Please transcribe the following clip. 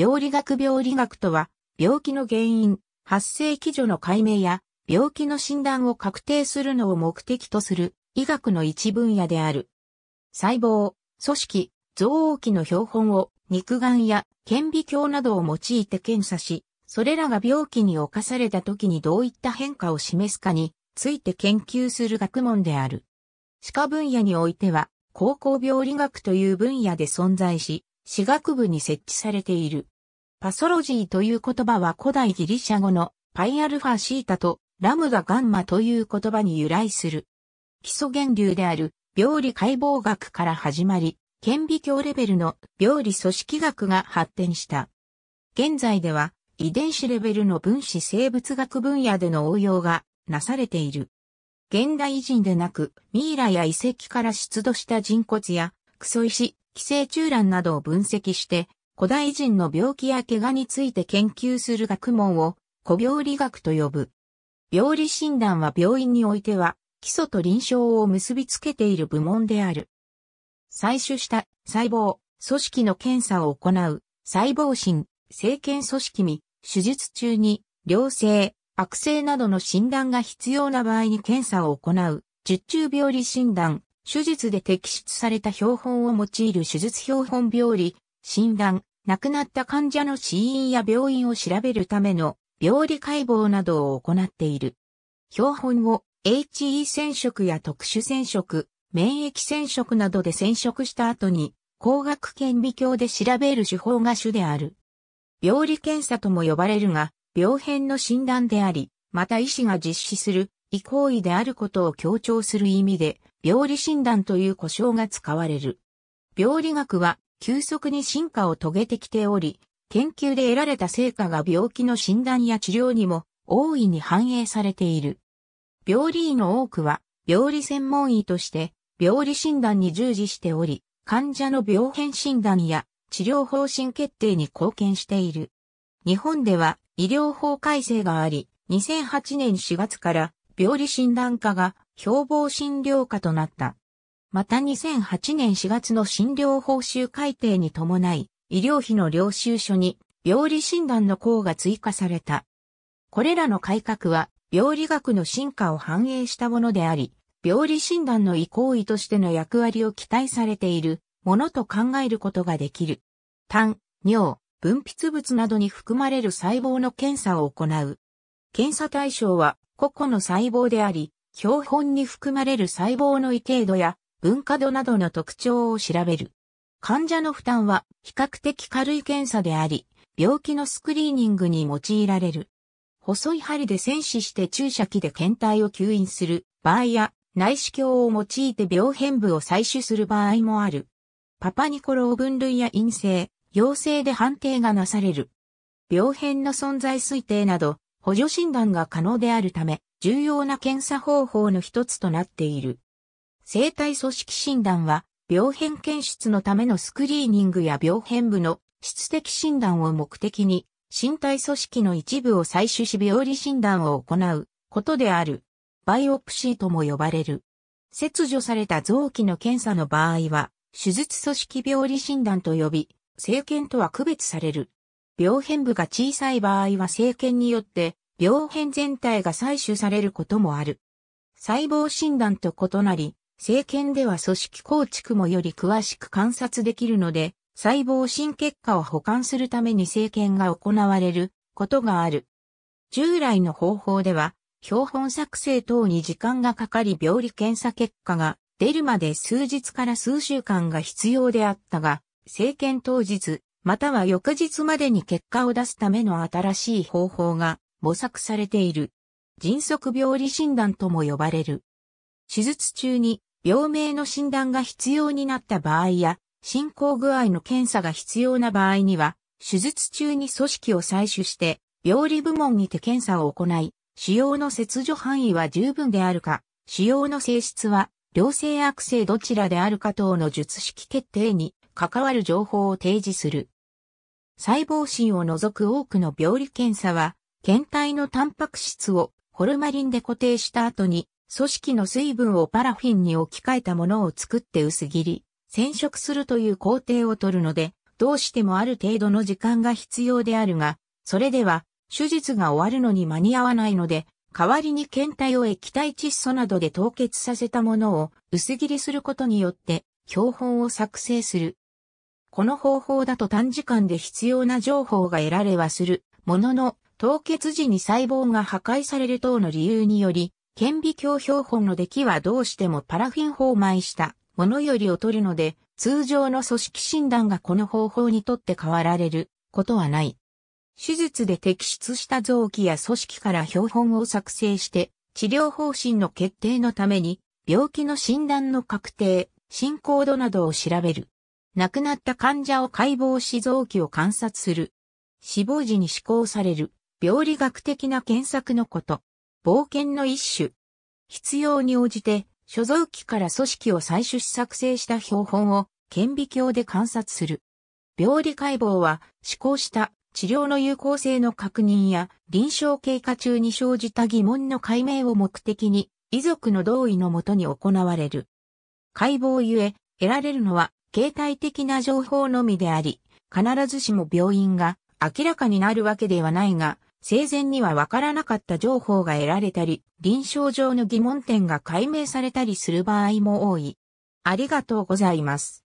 病理学病理学とは、病気の原因、発生基準の解明や、病気の診断を確定するのを目的とする医学の一分野である。細胞、組織、臓器の標本を肉眼や顕微鏡などを用いて検査し、それらが病気に侵された時にどういった変化を示すかについて研究する学問である。歯科分野においては、高校病理学という分野で存在し、歯学部に設置されている。パソロジーという言葉は古代ギリシャ語のパイアルファシータとラムダガンマという言葉に由来する。基礎源流である病理解剖学から始まり、顕微鏡レベルの病理組織学が発展した。現在では遺伝子レベルの分子生物学分野での応用がなされている。現代人でなく、ミイラや遺跡から出土した人骨やクソ石、寄生虫卵などを分析して、古代人の病気や怪我について研究する学問を古病理学と呼ぶ。病理診断は病院においては基礎と臨床を結びつけている部門である。採取した細胞、組織の検査を行う、細胞診、生検組織に手術中に、良性、悪性などの診断が必要な場合に検査を行う、十中病理診断、手術で摘出された標本を用いる手術標本病理、診断、亡くなった患者の死因や病院を調べるための病理解剖などを行っている。標本を HE 染色や特殊染色、免疫染色などで染色した後に、光学顕微鏡で調べる手法が主である。病理検査とも呼ばれるが、病変の診断であり、また医師が実施する異行為であることを強調する意味で、病理診断という呼称が使われる。病理学は急速に進化を遂げてきており、研究で得られた成果が病気の診断や治療にも大いに反映されている。病理医の多くは、病理専門医として、病理診断に従事しており、患者の病変診断や治療方針決定に貢献している。日本では医療法改正があり、2008年4月から病理診断科が標榜診療科となった。また2008年4月の診療報酬改定に伴い、医療費の領収書に病理診断の項が追加された。これらの改革は、病理学の進化を反映したものであり、病理診断の移行医としての役割を期待されているものと考えることができる。単、尿、分泌物などに含まれる細胞の検査を行う。検査対象は個々の細胞であり、標本に含まれる細胞の異程度や分化度などの特徴を調べる。患者の負担は比較的軽い検査であり、病気のスクリーニングに用いられる。細い針で戦死して注射器で検体を吸引する場合や、内視鏡を用いて病変部を採取する場合もある。パパニコロを分類や陰性、陽性で判定がなされる。病変の存在推定など、補助診断が可能であるため、重要な検査方法の一つとなっている。生体組織診断は、病変検出のためのスクリーニングや病変部の質的診断を目的に、身体組織の一部を採取し病理診断を行うことである。バイオプシーとも呼ばれる。切除された臓器の検査の場合は、手術組織病理診断と呼び、生検とは区別される。病変部が小さい場合は生検によって病変全体が採取されることもある。細胞診断と異なり、生検では組織構築もより詳しく観察できるので、細胞診結果を保管するために生検が行われることがある。従来の方法では、標本作成等に時間がかかり病理検査結果が出るまで数日から数週間が必要であったが、生検当日、または翌日までに結果を出すための新しい方法が模索されている。迅速病理診断とも呼ばれる。手術中に病名の診断が必要になった場合や、進行具合の検査が必要な場合には、手術中に組織を採取して、病理部門にて検査を行い、腫瘍の切除範囲は十分であるか、腫瘍の性質は、良性悪性どちらであるか等の術式決定に関わる情報を提示する。細胞診を除く多くの病理検査は、検体のタンパク質をホルマリンで固定した後に、組織の水分をパラフィンに置き換えたものを作って薄切り、染色するという工程を取るので、どうしてもある程度の時間が必要であるが、それでは手術が終わるのに間に合わないので、代わりに検体を液体窒素などで凍結させたものを薄切りすることによって標本を作成する。この方法だと短時間で必要な情報が得られはするものの、凍結時に細胞が破壊される等の理由により、顕微鏡標本の出来はどうしてもパラフィン放埋したものより劣るので、通常の組織診断がこの方法にとって変わられることはない。手術で摘出した臓器や組織から標本を作成して、治療方針の決定のために、病気の診断の確定、進行度などを調べる。亡くなった患者を解剖し臓器を観察する。死亡時に施行される。病理学的な検索のこと。冒険の一種。必要に応じて、所蔵機から組織を採取し作成した標本を顕微鏡で観察する。病理解剖は、施行した治療の有効性の確認や臨床経過中に生じた疑問の解明を目的に、遺族の同意のもとに行われる。解剖ゆえ、得られるのは、携帯的な情報のみであり、必ずしも病院が明らかになるわけではないが、生前にはわからなかった情報が得られたり、臨床上の疑問点が解明されたりする場合も多い。ありがとうございます。